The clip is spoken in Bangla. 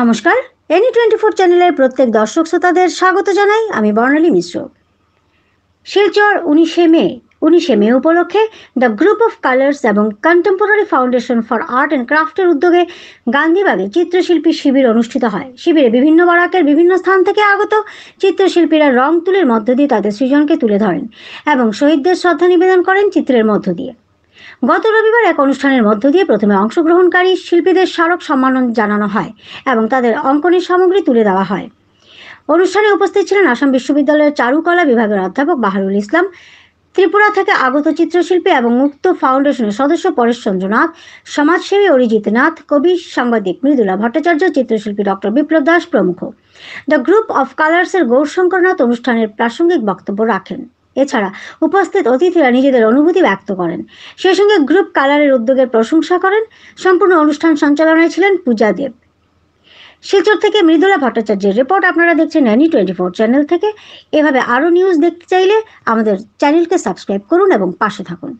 নমস্কার এনি টোয়েন্টি ফোর চ্যানেলের প্রত্যেক দর্শক শ্রোতাদের স্বাগত জানাই আমি বর্ণালী মিশ্র শিলচর উনিশে মে উনিশে মে উপলক্ষে দ্য গ্রুপ অফ কালার্স এবং contemporary foundation for art and ক্রাফটের উদ্যোগে গান্ধীবাগে চিত্রশিল্পী শিবির অনুষ্ঠিত হয় শিবিরে বিভিন্ন বরাকের বিভিন্ন স্থান থেকে আগত চিত্রশিল্পীরা রং তুলির মধ্য দিয়ে তাদের সৃজনকে তুলে ধরেন এবং শহীদদের শ্রদ্ধা নিবেদন করেন চিত্রের মধ্য দিয়ে গত রবিবার এক অনুষ্ঠানের মধ্য দিয়ে প্রথমে অংশগ্রহণকারী শিল্পীদের স্মারক সম্মান জানানো হয় এবং তাদের অঙ্কনের সামগ্রী তুলে দেওয়া হয় অনুষ্ঠানে উপস্থিত ছিলেন আসাম বিশ্ববিদ্যালয়ের চারুকলা বিভাগের অধ্যাপক বাহারুল ইসলাম ত্রিপুরা থেকে আগত চিত্রশিল্পী এবং মুক্ত ফাউন্ডেশনের সদস্য পরেশচন্দ্র নাথ সমাজসেবী অরিজিৎ নাথ কবি সাংবাদিক মৃদুলা ভট্টাচার্য চিত্রশিল্পী ডক্টর বিপ্লব দাস প্রমুখ দ্য গ্রুপ অফ কালার্সের গৌরশঙ্কর নাথ অনুষ্ঠানের প্রাসঙ্গিক বক্তব্য রাখেন এছাড়া উপস্থিত অতিথিরা নিজেদের অনুভূতি ব্যক্ত করেন সেই সঙ্গে গ্রুপ কালারের উদ্যোগের প্রশংসা করেন সম্পূর্ণ অনুষ্ঠান সঞ্চালনায় ছিলেন পূজা দেব শিলচর থেকে মৃদুলা ভট্টাচার্যের রিপোর্ট আপনারা দেখছেন ন্যানি টোয়েন্টি ফোর চ্যানেল থেকে এভাবে আরও নিউজ দেখতে চাইলে আমাদের চ্যানেলকে সাবস্ক্রাইব করুন এবং পাশে থাকুন